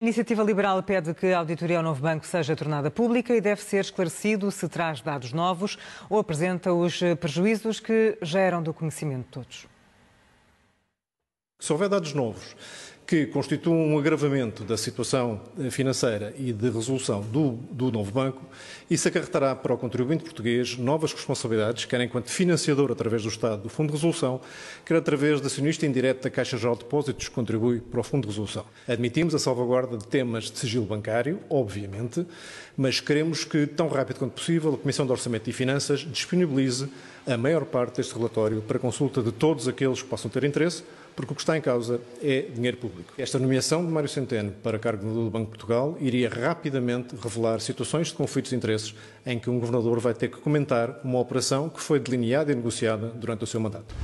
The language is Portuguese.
A Iniciativa Liberal pede que a auditoria ao novo banco seja tornada pública e deve ser esclarecido se traz dados novos ou apresenta os prejuízos que já eram do conhecimento de todos. Se houver dados novos que constituam um agravamento da situação eh, financeira e de resolução do, do novo banco, isso acarretará para o contribuinte português novas responsabilidades, quer enquanto financiador através do Estado do Fundo de Resolução, quer através de acionista indireto da Caixa Geral de Depósitos que contribui para o Fundo de Resolução. Admitimos a salvaguarda de temas de sigilo bancário, obviamente, mas queremos que, tão rápido quanto possível, a Comissão de Orçamento e Finanças disponibilize a maior parte deste relatório para consulta de todos aqueles que possam ter interesse, porque o que está em causa é dinheiro público. Público. Esta nomeação de Mário Centeno para cargo governador do Banco de Portugal iria rapidamente revelar situações de conflitos de interesses em que um governador vai ter que comentar uma operação que foi delineada e negociada durante o seu mandato.